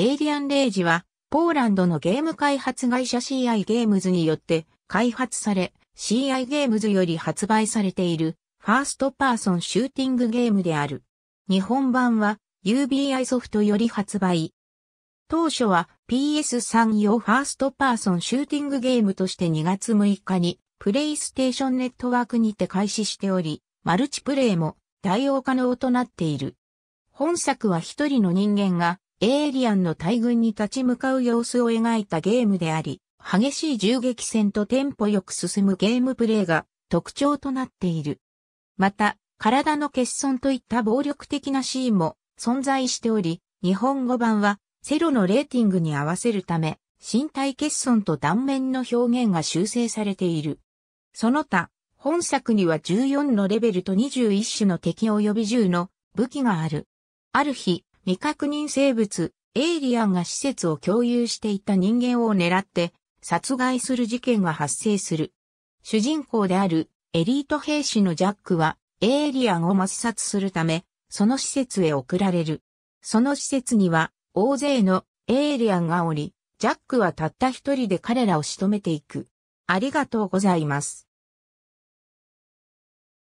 エイリアン・レイジは、ポーランドのゲーム開発会社 CI ゲームズによって開発され、CI ゲームズより発売されている、ファーストパーソンシューティングゲームである。日本版は、UBI ソフトより発売。当初は PS3 用ファーストパーソンシューティングゲームとして2月6日にプレイステーションネットワークにて開始しており、マルチプレイも対応可能となっている。本作は一人の人間がエイリアンの大群に立ち向かう様子を描いたゲームであり、激しい銃撃戦とテンポよく進むゲームプレイが特徴となっている。また、体の欠損といった暴力的なシーンも存在しており、日本語版はセロのレーティングに合わせるため、身体欠損と断面の表現が修正されている。その他、本作には14のレベルと21種の敵及び10の武器がある。ある日、未確認生物、エイリアンが施設を共有していた人間を狙って殺害する事件が発生する。主人公であるエリート兵士のジャックはエイリアンを抹殺するため、その施設へ送られる。その施設には大勢のエイリアンがおり、ジャックはたった一人で彼らを仕留めていく。ありがとうございます。